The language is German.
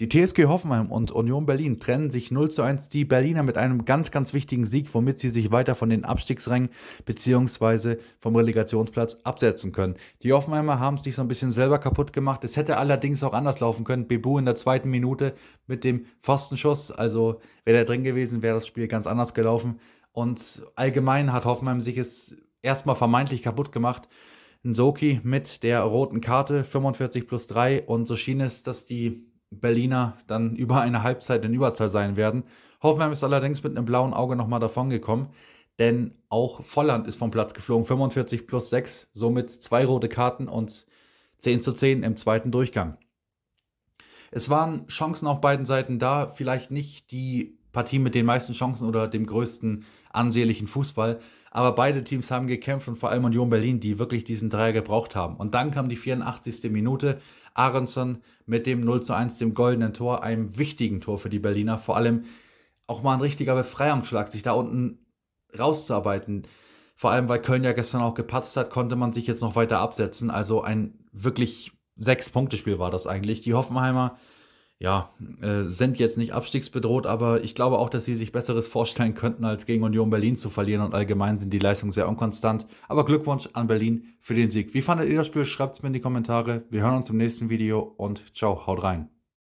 Die TSG Hoffenheim und Union Berlin trennen sich 0 zu 1 die Berliner mit einem ganz, ganz wichtigen Sieg, womit sie sich weiter von den Abstiegsrängen bzw. vom Relegationsplatz absetzen können. Die Hoffenheimer haben es sich so ein bisschen selber kaputt gemacht. Es hätte allerdings auch anders laufen können. Bebu in der zweiten Minute mit dem Pfostenschuss, also wäre der drin gewesen, wäre das Spiel ganz anders gelaufen. Und allgemein hat Hoffenheim sich es erstmal vermeintlich kaputt gemacht. Nsoki mit der roten Karte, 45 plus 3 und so schien es, dass die Berliner dann über eine Halbzeit in Überzahl sein werden. Hoffenheim ist allerdings mit einem blauen Auge nochmal davon gekommen, denn auch Volland ist vom Platz geflogen. 45 plus 6, somit zwei rote Karten und 10 zu 10 im zweiten Durchgang. Es waren Chancen auf beiden Seiten da, vielleicht nicht die Partie mit den meisten Chancen oder dem größten ansehnlichen Fußball. Aber beide Teams haben gekämpft und vor allem Union Berlin, die wirklich diesen Dreier gebraucht haben. Und dann kam die 84. Minute. Aronson mit dem 0 zu 1, dem goldenen Tor, einem wichtigen Tor für die Berliner. Vor allem auch mal ein richtiger Befreiungsschlag, sich da unten rauszuarbeiten. Vor allem, weil Köln ja gestern auch gepatzt hat, konnte man sich jetzt noch weiter absetzen. Also ein wirklich Sechs-Punkte-Spiel war das eigentlich. Die Hoffenheimer ja, äh, sind jetzt nicht abstiegsbedroht, aber ich glaube auch, dass sie sich Besseres vorstellen könnten, als gegen Union Berlin zu verlieren und allgemein sind die Leistungen sehr unkonstant. Aber Glückwunsch an Berlin für den Sieg. Wie fandet ihr das Spiel? Schreibt es mir in die Kommentare. Wir hören uns im nächsten Video und ciao, haut rein.